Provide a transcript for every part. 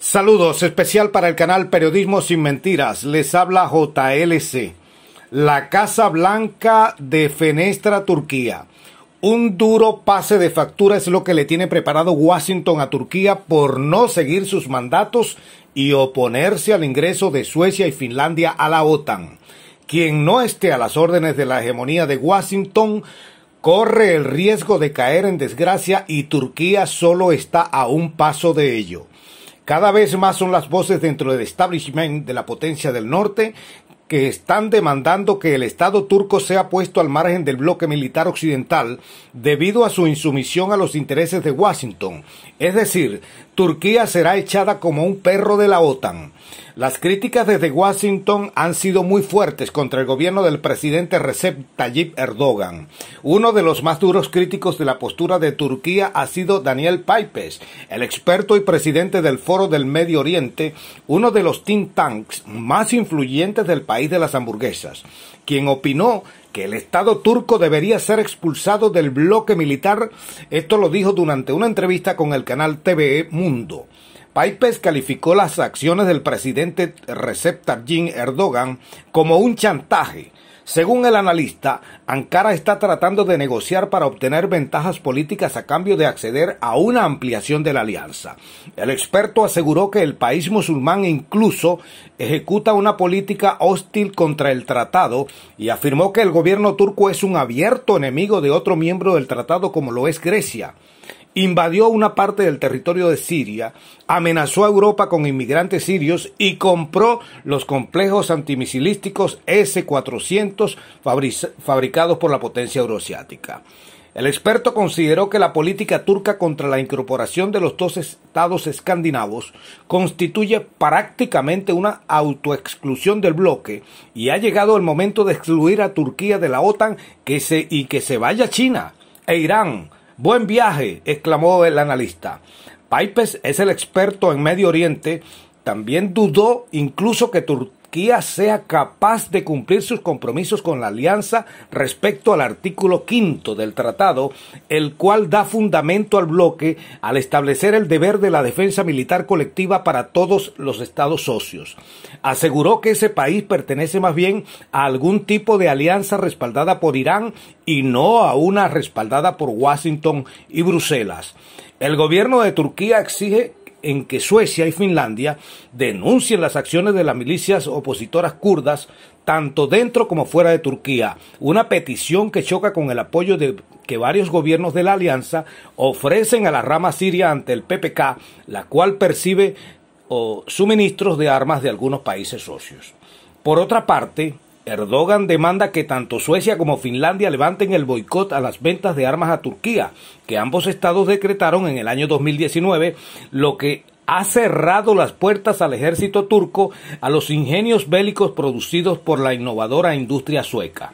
Saludos especial para el canal Periodismo sin Mentiras. Les habla JLC. La Casa Blanca de Fenestra, Turquía. Un duro pase de factura es lo que le tiene preparado Washington a Turquía por no seguir sus mandatos y oponerse al ingreso de Suecia y Finlandia a la OTAN. Quien no esté a las órdenes de la hegemonía de Washington corre el riesgo de caer en desgracia y Turquía solo está a un paso de ello. Cada vez más son las voces dentro del establishment de la potencia del norte que están demandando que el Estado turco sea puesto al margen del bloque militar occidental debido a su insumisión a los intereses de Washington. Es decir, Turquía será echada como un perro de la OTAN. Las críticas desde Washington han sido muy fuertes contra el gobierno del presidente Recep Tayyip Erdogan. Uno de los más duros críticos de la postura de Turquía ha sido Daniel Paipes, el experto y presidente del Foro del Medio Oriente, uno de los think tanks más influyentes del país país de las hamburguesas, quien opinó que el Estado turco debería ser expulsado del bloque militar. Esto lo dijo durante una entrevista con el canal TVE Mundo. Paipes calificó las acciones del presidente Recep Tayyip Erdogan como un chantaje según el analista, Ankara está tratando de negociar para obtener ventajas políticas a cambio de acceder a una ampliación de la alianza. El experto aseguró que el país musulmán incluso ejecuta una política hostil contra el tratado y afirmó que el gobierno turco es un abierto enemigo de otro miembro del tratado como lo es Grecia invadió una parte del territorio de Siria, amenazó a Europa con inmigrantes sirios y compró los complejos antimisilísticos S-400 fabricados por la potencia euroasiática. El experto consideró que la política turca contra la incorporación de los dos estados escandinavos constituye prácticamente una autoexclusión del bloque y ha llegado el momento de excluir a Turquía de la OTAN que se, y que se vaya China e Irán Buen viaje, exclamó el analista. Paipes es el experto en Medio Oriente. También dudó incluso que Turquía Turquía sea capaz de cumplir sus compromisos con la alianza respecto al artículo quinto del tratado, el cual da fundamento al bloque al establecer el deber de la defensa militar colectiva para todos los estados socios. Aseguró que ese país pertenece más bien a algún tipo de alianza respaldada por Irán y no a una respaldada por Washington y Bruselas. El gobierno de Turquía exige en que Suecia y Finlandia denuncien las acciones de las milicias opositoras kurdas tanto dentro como fuera de Turquía, una petición que choca con el apoyo de que varios gobiernos de la alianza ofrecen a la rama siria ante el PPK, la cual percibe suministros de armas de algunos países socios. Por otra parte, Erdogan demanda que tanto Suecia como Finlandia levanten el boicot a las ventas de armas a Turquía, que ambos estados decretaron en el año 2019, lo que ha cerrado las puertas al ejército turco a los ingenios bélicos producidos por la innovadora industria sueca.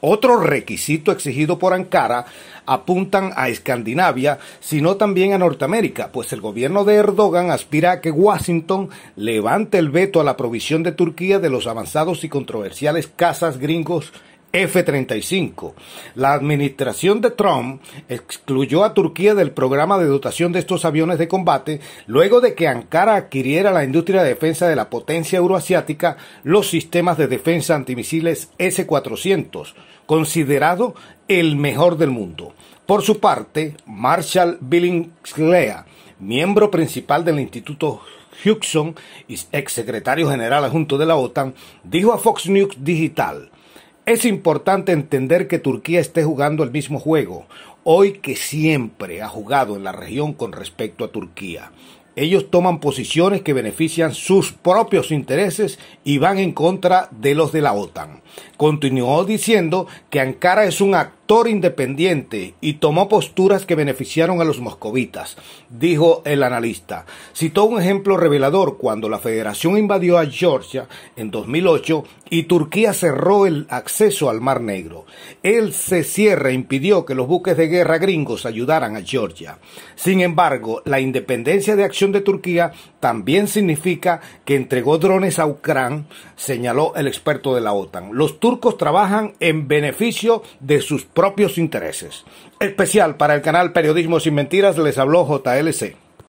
Otro requisito exigido por Ankara apuntan a Escandinavia, sino también a Norteamérica, pues el gobierno de Erdogan aspira a que Washington levante el veto a la provisión de Turquía de los avanzados y controversiales cazas gringos F-35. La administración de Trump excluyó a Turquía del programa de dotación de estos aviones de combate luego de que Ankara adquiriera la industria de defensa de la potencia euroasiática los sistemas de defensa antimisiles S-400, considerado el mejor del mundo. Por su parte, Marshall Billingslea, miembro principal del Instituto Hudson y exsecretario general adjunto de la OTAN, dijo a Fox News Digital, es importante entender que Turquía esté jugando el mismo juego, hoy que siempre ha jugado en la región con respecto a Turquía. Ellos toman posiciones que benefician sus propios intereses y van en contra de los de la OTAN. Continuó diciendo que Ankara es un acto independiente y tomó posturas que beneficiaron a los moscovitas, dijo el analista. Citó un ejemplo revelador cuando la Federación invadió a Georgia en 2008 y Turquía cerró el acceso al Mar Negro. Él se cierre impidió que los buques de guerra gringos ayudaran a Georgia. Sin embargo, la independencia de acción de Turquía también significa que entregó drones a Ucrania, señaló el experto de la OTAN. Los turcos trabajan en beneficio de sus propios intereses. Especial para el canal Periodismo sin Mentiras les habló JLC.